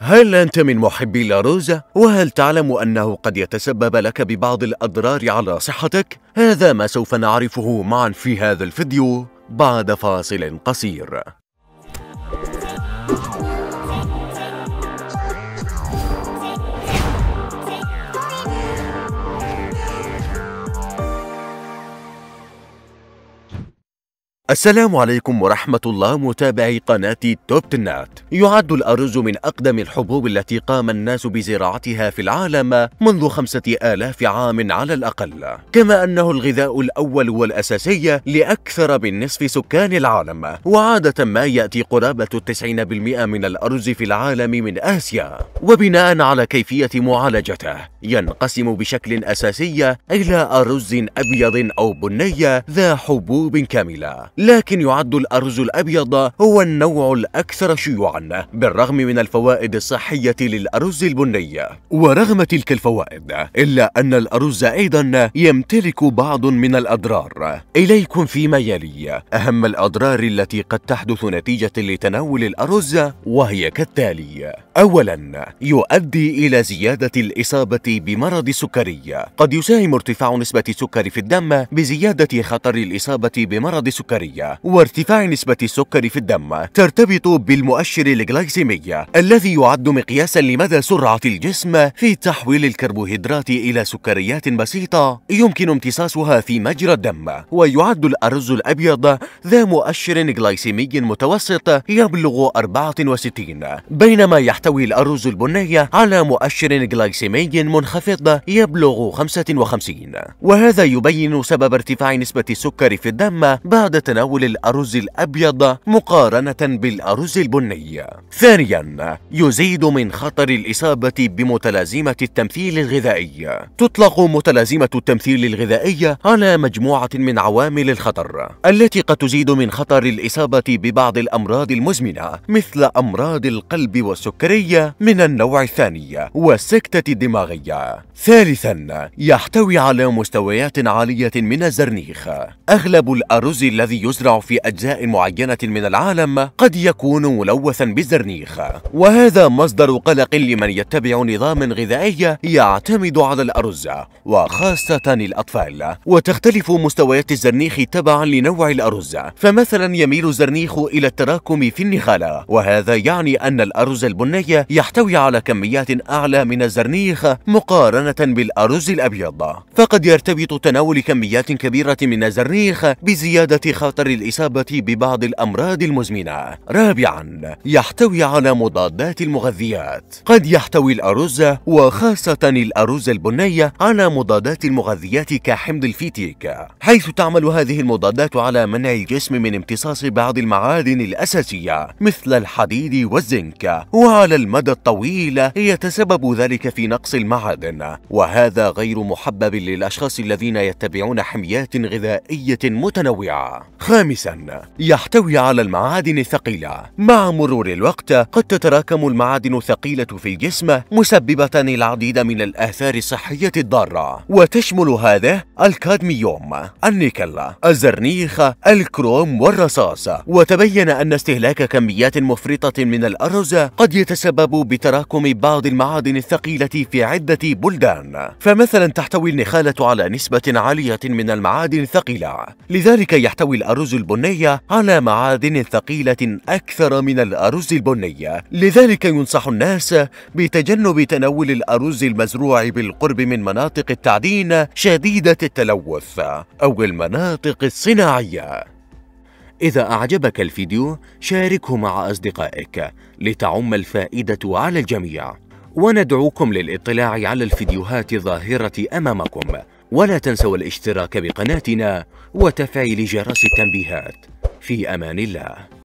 هل أنت من محبي الأرز؟ وهل تعلم أنه قد يتسبب لك ببعض الأضرار على صحتك؟ هذا ما سوف نعرفه معا في هذا الفيديو بعد فاصل قصير السلام عليكم ورحمة الله متابعي قناة توب تنات يعد الأرز من أقدم الحبوب التي قام الناس بزراعتها في العالم منذ خمسة آلاف عام على الأقل كما أنه الغذاء الأول والأساسي لأكثر من نصف سكان العالم وعادة ما يأتي قرابة 90% من الأرز في العالم من آسيا وبناء على كيفية معالجته ينقسم بشكل أساسي إلى أرز أبيض أو بني ذا حبوب كاملة لكن يعد الأرز الأبيض هو النوع الأكثر شيوعا بالرغم من الفوائد الصحية للأرز البني ورغم تلك الفوائد إلا أن الأرز أيضا يمتلك بعض من الأضرار إليكم فيما يلي أهم الأضرار التي قد تحدث نتيجة لتناول الأرز وهي كالتالي أولا يؤدي إلى زيادة الإصابة بمرض السكري قد يساهم ارتفاع نسبة السكر في الدم بزيادة خطر الإصابة بمرض السكري الدموية وارتفاع نسبة السكر في الدم ترتبط بالمؤشر الجلايسيمي الذي يعد مقياسا لمدى سرعة الجسم في تحويل الكربوهيدرات إلى سكريات بسيطة يمكن امتصاصها في مجرى الدم ويعد الأرز الأبيض ذا مؤشر جلايسيمي متوسط يبلغ 64 بينما يحتوي الأرز البني على مؤشر جلايسيمي منخفض يبلغ 55 وهذا يبين سبب ارتفاع نسبة السكر في الدم بعد تناول تناول الأرز الأبيض مقارنة بالأرز البني ثانيا يزيد من خطر الإصابة بمتلازمة التمثيل الغذائي تطلق متلازمة التمثيل الغذائي على مجموعة من عوامل الخطر التي قد تزيد من خطر الإصابة ببعض الأمراض المزمنة مثل أمراض القلب والسكري من النوع الثاني والسكتة الدماغية ثالثا يحتوي على مستويات عالية من الزرنيخ أغلب الأرز الذي يزرع في أجزاء معينة من العالم قد يكون ملوثا بالزرنيخ وهذا مصدر قلق لمن يتبع نظام غذائي يعتمد على الأرز وخاصة الأطفال وتختلف مستويات الزرنيخ تبعا لنوع الأرز فمثلا يميل الزرنيخ إلى التراكم في النخالة وهذا يعني أن الأرز البني يحتوي على كميات أعلى من الزرنيخ مقارنة بالأرز الأبيض فقد يرتبط تناول كميات كبيرة من الزرنيخ بزيادة خطر خطر الإصابة ببعض الأمراض المزمنة رابعا يحتوي على مضادات المغذيات قد يحتوي الأرز وخاصة الأرز البني على مضادات المغذيات كحمض الفيتيك حيث تعمل هذه المضادات على منع الجسم من امتصاص بعض المعادن الأساسية مثل الحديد والزنك وعلى المدى الطويل يتسبب ذلك في نقص المعادن وهذا غير محبب للأشخاص الذين يتبعون حميات غذائية متنوعة خامسا يحتوي على المعادن الثقيلة مع مرور الوقت قد تتراكم المعادن الثقيلة في الجسم مسببة العديد من الآثار الصحية الضارة وتشمل هذه الكادميوم النيكل الزرنيخ الكروم والرصاص وتبين أن استهلاك كميات مفرطة من الأرز قد يتسبب بتراكم بعض المعادن الثقيلة في عدة بلدان فمثلا تحتوي النخالة على نسبة عالية من المعادن الثقيلة لذلك يحتوي الأرز البنية على معادن ثقيلة أكثر من الأرز البني لذلك ينصح الناس بتجنب تناول الأرز المزروع بالقرب من مناطق التعدين شديدة التلوث أو المناطق الصناعية إذا أعجبك الفيديو شاركه مع أصدقائك لتعم الفائدة على الجميع وندعوكم للإطلاع على الفيديوهات الظاهرة أمامكم ولا تنسوا الاشتراك بقناتنا وتفعيل جرس التنبيهات في امان الله